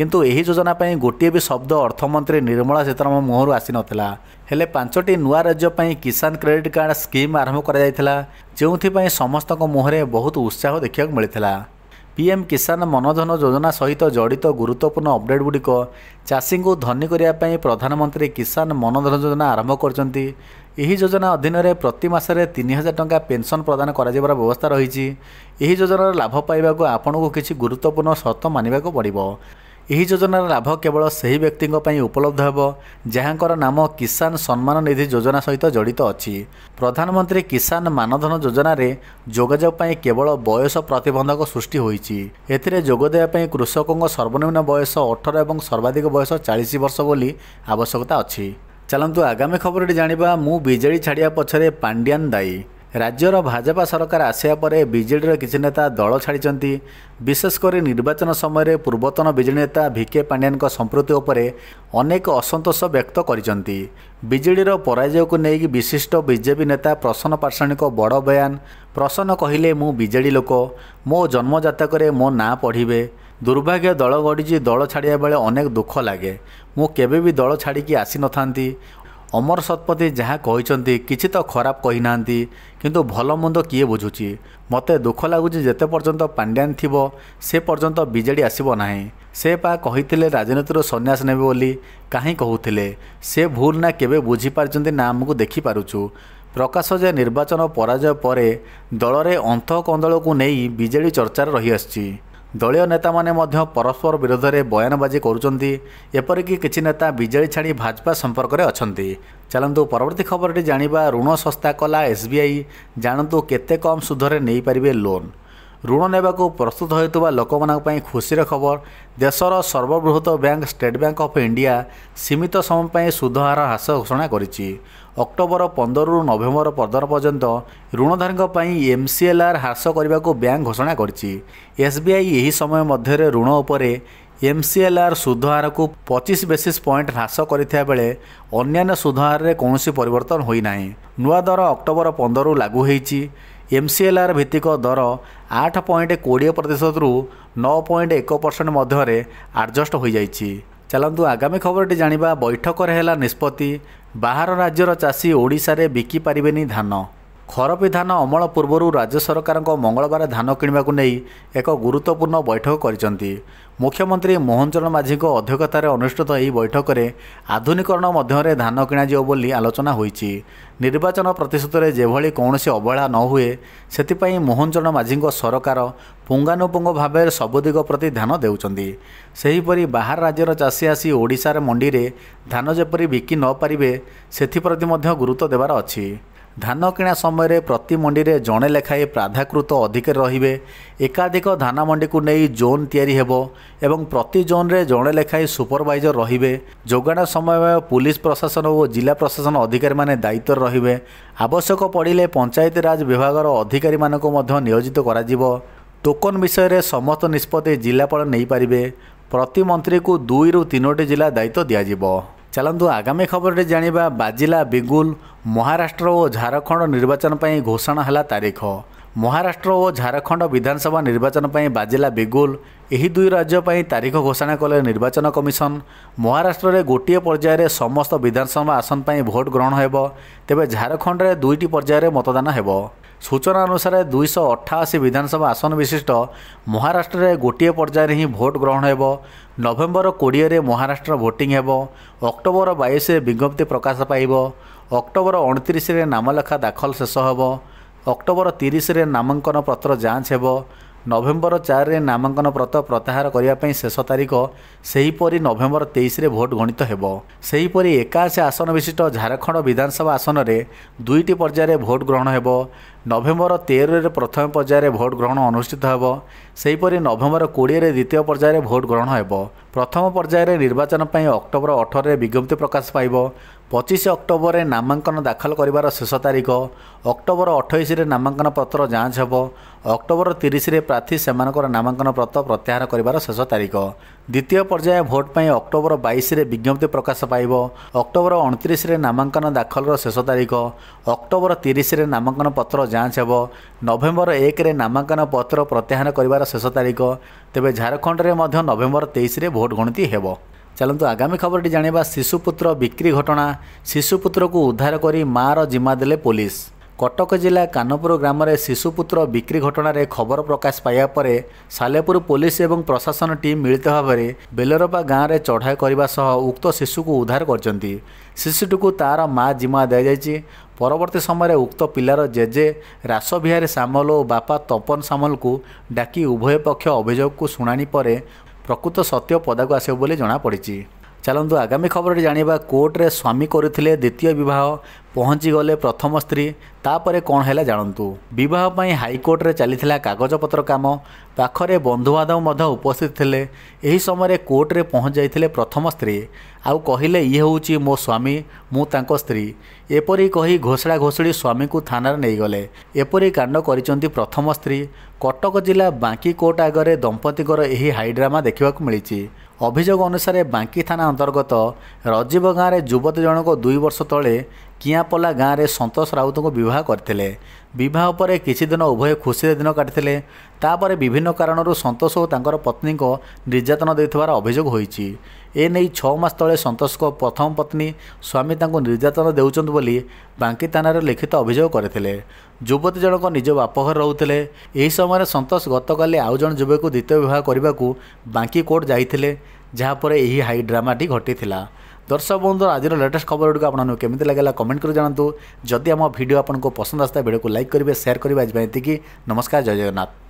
[SPEAKER 1] କିନ୍ତୁ ଏହି ଯୋଜନା ପାଇଁ ଗୋଟିଏ ବି ଶବ୍ଦ ଅର୍ଥମନ୍ତ୍ରୀ ନିର୍ମଳା ସୀତାରମଣ ମୁହଁରୁ ଆସିନଥିଲା ହେଲେ ପାଞ୍ଚଟି ନୂଆ ରାଜ୍ୟ ପାଇଁ କିଷାନ କ୍ରେଡିଟ୍ କାର୍ଡ଼ ସ୍କିମ୍ ଆରମ୍ଭ କରାଯାଇଥିଲା ଯେଉଁଥିପାଇଁ ସମସ୍ତଙ୍କ ମୁହଁରେ ବହୁତ ଉତ୍ସାହ ଦେଖିବାକୁ ମିଳିଥିଲା ପିଏମ୍ କିଷାନ ମନଧନ ଯୋଜନା ସହିତ ଜଡ଼ିତ ଗୁରୁତ୍ୱପୂର୍ଣ୍ଣ ଅପଡେଟ୍ଗୁଡ଼ିକ ଚାଷୀଙ୍କୁ ଧନୀ କରିବା ପାଇଁ ପ୍ରଧାନମନ୍ତ୍ରୀ କିଷାନ ମନଧନ ଯୋଜନା ଆରମ୍ଭ କରିଛନ୍ତି ଏହି ଯୋଜନା ଅଧୀନରେ ପ୍ରତି ମାସରେ ତିନି ହଜାର ଟଙ୍କା ପେନ୍ସନ୍ ପ୍ରଦାନ କରାଯିବାର ବ୍ୟବସ୍ଥା ରହିଛି ଏହି ଯୋଜନାର ଲାଭ ପାଇବାକୁ ଆପଣଙ୍କୁ କିଛି ଗୁରୁତ୍ୱପୂର୍ଣ୍ଣ ସର୍ତ୍ତ ମାନିବାକୁ ପଡ଼ିବ ଏହି ଯୋଜନାର ଲାଭ କେବଳ ସେହି ବ୍ୟକ୍ତିଙ୍କ ପାଇଁ ଉପଲବ୍ଧ ହେବ ଯାହାଙ୍କର ନାମ କିଷାନ ସମ୍ମାନ ନିଧି ଯୋଜନା ସହିତ ଜଡ଼ିତ ଅଛି ପ୍ରଧାନମନ୍ତ୍ରୀ କିଷାନ ମାନଧନ ଯୋଜନାରେ ଯୋଗାଯୋଗ ପାଇଁ କେବଳ ବୟସ ପ୍ରତିବନ୍ଧକ ସୃଷ୍ଟି ହୋଇଛି ଏଥିରେ ଯୋଗ ଦେବା ପାଇଁ କୃଷକଙ୍କ ସର୍ବନିମ୍ନ ବୟସ ଅଠର ଏବଂ ସର୍ବାଧିକ ବୟସ ଚାଳିଶ ବର୍ଷ ବୋଲି ଆବଶ୍ୟକତା ଅଛି ଚାଲନ୍ତୁ ଆଗାମୀ ଖବରଟି ଜାଣିବା ମୁଁ ବିଜେଡ଼ି ଛାଡ଼ିବା ପଛରେ ପାଣ୍ଡିଆନ୍ ଦାୟୀ ରାଜ୍ୟର ଭାଜପା ସରକାର ଆସିବା ପରେ ବିଜେଡ଼ିର କିଛି ନେତା ଦଳ ଛାଡ଼ିଛନ୍ତି ବିଶେଷ କରି ନିର୍ବାଚନ ସମୟରେ ପୂର୍ବତନ ବିଜେଡ଼ି ନେତା ଭିକେ ପାଣ୍ଡିଆନଙ୍କ ସମ୍ପୃକ୍ତି ଉପରେ ଅନେକ ଅସନ୍ତୋଷ ବ୍ୟକ୍ତ କରିଛନ୍ତି ବିଜେଡ଼ିର ପରାଜୟକୁ ନେଇକି ବିଶିଷ୍ଟ ବିଜେପି ନେତା ପ୍ରସନ୍ନ ପାର୍ଶ୍ୱଣୀଙ୍କ ବଡ଼ ବୟାନ ପ୍ରସନ୍ନ କହିଲେ ମୁଁ ବିଜେଡ଼ି ଲୋକ ମୋ ଜନ୍ମଜାତକରେ ମୋ ନାଁ ପଢ଼ିବେ ଦୁର୍ଭାଗ୍ୟ ଦଳ ଗଢ଼ିଛି ଦଳ ଛାଡ଼ିବା ବେଳେ ଅନେକ ଦୁଃଖ ଲାଗେ ମୁଁ କେବେ ବି ଦଳ ଛାଡ଼ିକି ଆସିନଥାନ୍ତି ଅମର ଶତପଥି ଯାହା କହିଛନ୍ତି କିଛି ତ ଖରାପ କହିନାହାନ୍ତି କିନ୍ତୁ ଭଲମନ୍ଦ କିଏ ବୁଝୁଛି ମୋତେ ଦୁଃଖ ଲାଗୁଛି ଯେତେ ପର୍ଯ୍ୟନ୍ତ ପାଣ୍ଡିଆନ ଥିବ ସେ ପର୍ଯ୍ୟନ୍ତ ବିଜେଡ଼ି ଆସିବ ନାହିଁ ସେ ପା କହିଥିଲେ ରାଜନୀତିରୁ ସନ୍ନ୍ୟାସ ନେବେ ବୋଲି କାହିଁ କହୁଥିଲେ ସେ ଭୁଲ ନା କେବେ ବୁଝିପାରିଛନ୍ତି ନା ଆମକୁ ଦେଖିପାରୁଛୁ ପ୍ରକାଶ ଯେ ନିର୍ବାଚନ ପରାଜୟ ପରେ ଦଳରେ ଅନ୍ତଃକନ୍ଦଳକୁ ନେଇ ବିଜେଡ଼ି ଚର୍ଚ୍ଚାରେ ରହିଆସିଛି ଦଳୀୟ ନେତାମାନେ ମଧ୍ୟ ପରସ୍ପର ବିରୋଧରେ ବୟାନବାଜି କରୁଛନ୍ତି ଏପରିକି କିଛି ନେତା ବିଜେଡ଼ି ଛାଡ଼ି ଭାଜପା ସମ୍ପର୍କରେ ଅଛନ୍ତି ଚାଲନ୍ତୁ ପରବର୍ତ୍ତୀ ଖବରଟି ଜାଣିବା ଋଣ ଶସ୍ତା କଲା ଏସ୍ବିଆଇ ଜାଣନ୍ତୁ କେତେ କମ୍ ସୁଧରେ ନେଇପାରିବେ ଲୋନ୍ ଋଣ ନେବାକୁ ପ୍ରସ୍ତୁତ ହେଉଥିବା ଲୋକମାନଙ୍କ ପାଇଁ ଖୁସିର ଖବର ଦେଶର ସର୍ବବୃହତ bank State Bank of India ସୀମିତ ସମୟ ପାଇଁ ସୁଧହାର ହ୍ରାସ ଘୋଷଣା କରିଛି ଅକ୍ଟୋବର ପନ୍ଦରରୁ ନଭେମ୍ବର ପନ୍ଦର ପର୍ଯ୍ୟନ୍ତ ଋଣଧାରୀଙ୍କ ପାଇଁ ଏମ୍ ସି ଏଲ୍ ଆର୍ ହ୍ରାସ କରିବାକୁ ବ୍ୟାଙ୍କ ଘୋଷଣା କରିଛି ଏସ୍ ବି ଆଇ ଏହି ସମୟ ମଧ୍ୟରେ ଋଣ ଉପରେ ଏମ୍ ସି ଏଲ୍ ଆର୍ ସୁଧ ହାରକୁ ପଚିଶ ବେସିସ୍ ପଏଣ୍ଟ ହ୍ରାସ କରିଥିବା ବେଳେ ଅନ୍ୟାନ୍ୟ ସୁଧ ହାରରେ କୌଣସି ପରିବର୍ତ୍ତନ ହୋଇନାହିଁ ନୂଆ ଦର ଅକ୍ଟୋବର ପନ୍ଦରରୁ ଲାଗୁ ହୋଇଛି ଏମ୍ ସି ଏଲ୍ ଆର୍ ଭିତ୍ତିକ ଦର ଆଠ ପଏଣ୍ଟ କୋଡ଼ିଏ ପ୍ରତିଶତରୁ ନଅ ପଏଣ୍ଟ ଏକ ପରସେଣ୍ଟ ମଧ୍ୟରେ ଆଡ଼ଜଷ୍ଟ ହୋଇଯାଇଛି ଚାଲନ୍ତୁ ଆଗାମୀ ଖବରଟି ଜାଣିବା ବୈଠକରେ ହେଲା ନିଷ୍ପତ୍ତି ବାହାର ରାଜ୍ୟର ଚାଷୀ ଓଡ଼ିଶାରେ ବିକିପାରିବେନି ଧାନ ଖରପି ଧାନ ଅମଳ ପୂର୍ବରୁ ରାଜ୍ୟ ସରକାରଙ୍କ ମଙ୍ଗଳବାର ଧାନ କିଣିବାକୁ ନେଇ ଏକ ଗୁରୁତ୍ୱପୂର୍ଣ୍ଣ ବୈଠକ କରିଛନ୍ତି ମୁଖ୍ୟମନ୍ତ୍ରୀ ମୋହନ ଚରଣ ମାଝୀଙ୍କ ଅଧ୍ୟକ୍ଷତାରେ ଅନୁଷ୍ଠିତ ଏହି ବୈଠକରେ ଆଧୁନିକରଣ ମଧ୍ୟରେ ଧାନ କିଣାଯିବ ବୋଲି ଆଲୋଚନା ହୋଇଛି ନିର୍ବାଚନ ପ୍ରତିଶୋଧରେ ଯେଭଳି କୌଣସି ଅବହେଳା ନ ହୁଏ ସେଥିପାଇଁ ମୋହନ ଚରଣ ମାଝୀଙ୍କ ସରକାର ପୁଙ୍ଗାନୁପୁଙ୍ଗ ଭାବରେ ଦିଗ ପ୍ରତି ଧ୍ୟାନ ଦେଉଛନ୍ତି ସେହିପରି ବାହାର ରାଜ୍ୟର ଚାଷୀ ଆସି ଓଡ଼ିଶାର ମଣ୍ଡିରେ ଧାନ ଯେପରି ବିକି ନପାରିବେ ସେଥିପ୍ରତି ମଧ୍ୟ ଗୁରୁତ୍ୱ ଦେବାର ଅଛି ଧାନ କିଣା ସମୟରେ ପ୍ରତି ମଣ୍ଡିରେ ଜଣେ ଲେଖାଏଁ ପ୍ରାଧାକୃତ ଅଧିକାରୀ ରହିବେ ଏକାଧିକ ଧାନ ମଣ୍ଡିକୁ ନେଇ ଜୋନ୍ ତିଆରି ହେବ ଏବଂ ପ୍ରତି ଜୋନ୍ରେ ଜଣେ ଲେଖାଏଁ ସୁପରଭାଇଜର ରହିବେ ଯୋଗାଣ ସମୟ ପୁଲିସ ପ୍ରଶାସନ ଓ ଜିଲ୍ଲା ପ୍ରଶାସନ ଅଧିକାରୀମାନେ ଦାୟିତ୍ୱରେ ରହିବେ ଆବଶ୍ୟକ ପଡ଼ିଲେ ପଞ୍ଚାୟତିରାଜ ବିଭାଗର ଅଧିକାରୀମାନଙ୍କୁ ମଧ୍ୟ ନିୟୋଜିତ କରାଯିବ ଟୋକନ ବିଷୟରେ ସମସ୍ତ ନିଷ୍ପତ୍ତି ଜିଲ୍ଲାପାଳ ନେଇପାରିବେ ପ୍ରତିମନ୍ତ୍ରୀକୁ ଦୁଇରୁ ତିନୋଟି ଜିଲ୍ଲା ଦାୟିତ୍ୱ ଦିଆଯିବ ଚାଲନ୍ତୁ ଆଗାମୀ ଖବରରେ ଜାଣିବା ବାଜିଲା ବିଗୁଲ ମହାରାଷ୍ଟ୍ର ଓ ଝାଡ଼ଖଣ୍ଡ ନିର୍ବାଚନ ପାଇଁ ଘୋଷଣା ହେଲା ତାରିଖ ମହାରାଷ୍ଟ୍ର ଓ ଝାଡ଼ଖଣ୍ଡ ବିଧାନସଭା ନିର୍ବାଚନ ପାଇଁ ବାଜିଲା ବିଗୁଲ ଏହି ଦୁଇ ରାଜ୍ୟ ପାଇଁ ତାରିଖ ଘୋଷଣା କଲେ ନିର୍ବାଚନ କମିଶନ ମହାରାଷ୍ଟ୍ରରେ ଗୋଟିଏ ପର୍ଯ୍ୟାୟରେ ସମସ୍ତ ବିଧାନସଭା ଆସନ ପାଇଁ ଭୋଟ୍ ଗ୍ରହଣ ହେବ ତେବେ ଝାଡ଼ଖଣ୍ଡରେ ଦୁଇଟି ପର୍ଯ୍ୟାୟରେ ମତଦାନ ହେବ ସୂଚନା ଅନୁସାରେ ଦୁଇଶହ ଅଠାଅଶୀ ବିଧାନସଭା ଆସନ ବିଶିଷ୍ଟ ମହାରାଷ୍ଟ୍ରରେ ଗୋଟିଏ ପର୍ଯ୍ୟାୟରେ ହିଁ ଭୋଟ୍ ଗ୍ରହଣ ହେବ ନଭେମ୍ବର କୋଡ଼ିଏରେ ମହାରାଷ୍ଟ୍ର ଭୋଟିଂ ହେବ ଅକ୍ଟୋବର ବାଇଶରେ ବିଜ୍ଞପ୍ତି ପ୍ରକାଶ ପାଇବ ଅକ୍ଟୋବର ଅଣତିରିଶରେ ନାମଲେଖା ଦାଖଲ ଶେଷ ହେବ ଅକ୍ଟୋବର ତିରିଶରେ ନାମାଙ୍କନ ପତ୍ର ଯାଞ୍ଚ ହେବ ନଭେମ୍ବର ଚାରିରେ ନାମାଙ୍କନ ପତ୍ର ପ୍ରତ୍ୟାହାର କରିବା ପାଇଁ ଶେଷ ତାରିଖ ସେହିପରି ନଭେମ୍ବର ତେଇଶରେ ଭୋଟ ଗଣିତ ହେବ ସେହିପରି ଏକାଅଶୀ ଆସନ ବିଶିଷ୍ଟ ଝାଡ଼ଖଣ୍ଡ ବିଧାନସଭା ଆସନରେ ଦୁଇଟି ପର୍ଯ୍ୟାୟରେ ଭୋଟ ଗ୍ରହଣ ହେବ ନଭେମ୍ବର ତେରରେ ପ୍ରଥମ ପର୍ଯ୍ୟାୟରେ ଭୋଟ ଗ୍ରହଣ ଅନୁଷ୍ଠିତ ହେବ ସେହିପରି ନଭେମ୍ବର କୋଡ଼ିଏରେ ଦ୍ୱିତୀୟ ପର୍ଯ୍ୟାୟରେ ଭୋଟ ଗ୍ରହଣ ହେବ ପ୍ରଥମ ପର୍ଯ୍ୟାୟରେ ନିର୍ବାଚନ ପାଇଁ ଅକ୍ଟୋବର ଅଠରରେ ବିଜ୍ଞପ୍ତି ପ୍ରକାଶ ପାଇବ ପଚିଶ ଅକ୍ଟୋବରରେ ନାମାଙ୍କନ ଦାଖଲ କରିବାର ଶେଷ ତାରିଖ ଅକ୍ଟୋବର ଅଠେଇଶରେ ନାମାଙ୍କନ ପତ୍ର ଯାଞ୍ଚ ହେବ ଅକ୍ଟୋବର ତିରିଶରେ ପ୍ରାର୍ଥୀ ସେମାନଙ୍କର ନାମାଙ୍କନ ପତ୍ର ପ୍ରତ୍ୟାହାର କରିବାର ଶେଷ ତାରିଖ ଦ୍ୱିତୀୟ ପର୍ଯ୍ୟାୟ ଭୋଟ୍ ପାଇଁ ଅକ୍ଟୋବର ବାଇଶରେ ବିଜ୍ଞପ୍ତି ପ୍ରକାଶ ପାଇବ ଅକ୍ଟୋବର ଅଣତିରିଶରେ ନାମାଙ୍କନ ଦାଖଲର ଶେଷ ତାରିଖ ଅକ୍ଟୋବର ତିରିଶରେ ନାମାଙ୍କନ ପତ୍ର ଯାଞ୍ଚ ହେବ ନଭେମ୍ବର ଏକରେ ନାମାଙ୍କନ ପତ୍ର ପ୍ରତ୍ୟାହାର କରିବାର ଶେଷ ତାରିଖ ତେବେ ଝାଡ଼ଖଣ୍ଡରେ ମଧ୍ୟ ନଭେମ୍ବର ତେଇଶରେ ଭୋଟ୍ ଗଣତି ହେବ ଚାଲନ୍ତୁ ଆଗାମୀ ଖବରଟି ଜାଣିବା ଶିଶୁପୁତ୍ର ବିକ୍ରି ଘଟଣା ଶିଶୁପୁତ୍ରକୁ ଉଦ୍ଧାର କରି ମାଆର ଜିମା ଦେଲେ ପୋଲିସ କଟକ ଜିଲ୍ଲା କାନପୁର ଗ୍ରାମରେ ଶିଶୁପୁତ୍ର ବିକ୍ରି ଘଟଣାରେ ଖବର ପ୍ରକାଶ ପାଇବା ପରେ ସାଲେପୁର ପୋଲିସ ଏବଂ ପ୍ରଶାସନ ଟିମ୍ ମିଳିତ ଭାବରେ ବେଲରପା ଗାଁରେ ଚଢ଼ାଉ କରିବା ସହ ଉକ୍ତ ଶିଶୁକୁ ଉଦ୍ଧାର କରିଛନ୍ତି ଶିଶୁଟିକୁ ତାର ମାଆ ଜିମା ଦିଆଯାଇଛି ପରବର୍ତ୍ତୀ ସମୟରେ ଉକ୍ତ ପିଲାର ଜେଜେ ରାସବିହାରୀ ସାମଲ ଓ ବାପା ତପନ ସାମଲଙ୍କୁ ଡାକି ଉଭୟ ପକ୍ଷ ଅଭିଯୋଗକୁ ଶୁଣାଣି ପରେ ପ୍ରକୃତ ସତ୍ୟ ପଦାକୁ ଆସିବ ବୋଲି ଜଣାପଡ଼ିଛି ଚାଲନ୍ତୁ ଆଗାମୀ ଖବରଟି ଜାଣିବା କୋର୍ଟରେ ସ୍ୱାମୀ କରୁଥିଲେ ଦ୍ୱିତୀୟ ବିବାହ ପହଞ୍ଚିଗଲେ ପ୍ରଥମ ସ୍ତ୍ରୀ ତାପରେ କ'ଣ ହେଲା ଜାଣନ୍ତୁ ବିବାହ ପାଇଁ ହାଇକୋର୍ଟରେ ଚାଲିଥିଲା କାଗଜପତ୍ର କାମ ପାଖରେ ବନ୍ଧୁବାନ୍ଧବ ମଧ୍ୟ ଉପସ୍ଥିତ ଥିଲେ ଏହି ସମୟରେ କୋର୍ଟରେ ପହଞ୍ଚାଇଥିଲେ ପ୍ରଥମ ସ୍ତ୍ରୀ ଆଉ କହିଲେ ଇଏ ହେଉଛି ମୋ ସ୍ୱାମୀ ମୁଁ ତାଙ୍କ ସ୍ତ୍ରୀ ଏପରି କହି ଘୋଷଡ଼ା ଘୋଷଡ଼ି ସ୍ୱାମୀଙ୍କୁ ଥାନାରେ ନେଇଗଲେ ଏପରି କାଣ୍ଡ କରିଛନ୍ତି ପ୍ରଥମ ସ୍ତ୍ରୀ କଟକ ଜିଲ୍ଲା ବାଙ୍କି କୋର୍ଟ ଆଗରେ ଦମ୍ପତିଙ୍କର ଏହି ହାଇଡ୍ରାମା ଦେଖିବାକୁ ମିଳିଛି ଅଭିଯୋଗ ଅନୁସାରେ ବାଙ୍କି ଥାନା ଅନ୍ତର୍ଗତ ରଜୀବ ଗାଁରେ ଯୁବତୀ ଜଣକ ଦୁଇ ବର୍ଷ ତଳେ କିଆଁପଲା ଗାଁରେ ସନ୍ତୋଷ ରାଉତଙ୍କୁ ବିବାହ କରିଥିଲେ ବିବାହ ପରେ କିଛିଦିନ ଉଭୟ ଖୁସିରେ ଦିନ କାଟିଥିଲେ ତାପରେ ବିଭିନ୍ନ କାରଣରୁ ସନ୍ତୋଷ ଓ ତାଙ୍କର ପତ୍ନୀଙ୍କ ନିର୍ଯାତନା ଦେଉଥିବାର ଅଭିଯୋଗ ହୋଇଛି ଏ ନେଇ ଛଅ ମାସ ତଳେ ସନ୍ତୋଷଙ୍କ ପ୍ରଥମ ପତ୍ନୀ ସ୍ୱାମୀ ତାଙ୍କୁ ନିର୍ଯାତନା ଦେଉଛନ୍ତି ବୋଲି ବାଙ୍କି ଥାନାରେ ଲିଖିତ ଅଭିଯୋଗ କରିଥିଲେ ଯୁବତୀ ଜଣକ ନିଜ ବାପ ଘରେ ରହୁଥିଲେ ଏହି ସମୟରେ ସନ୍ତୋଷ ଗତକାଲି ଆଉ ଜଣେ ଯୁବକକୁ ଦ୍ୱିତୀୟ ବିବାହ କରିବାକୁ ବାଙ୍କି କୋର୍ଟ ଯାଇଥିଲେ ଯାହାପରେ ଏହି ହାଇ ଡ୍ରାମାଟି ଘଟିଥିଲା ଦର୍ଶକ ବନ୍ଧୁ ଆଜିର ଲେଟେଷ୍ଟ ଖବରଗୁଡ଼ିକୁ ଆପଣଙ୍କୁ କେମିତି ଲାଗିଲା କମେଣ୍ଟ କରି ଜଣାନ୍ତୁ ଯଦି ଆମ ଭିଡ଼ିଓ ଆପଣଙ୍କୁ ପସନ୍ଦ ଆସିଥାଏ ଭିଡ଼ିଓକୁ ଲାଇକ୍ କରିବେ ସେୟାର କରିବେ ଆଜି ପାଇଁ ଏତିକି ନମସ୍କାର ଜୟ ଜଗନ୍ନାଥ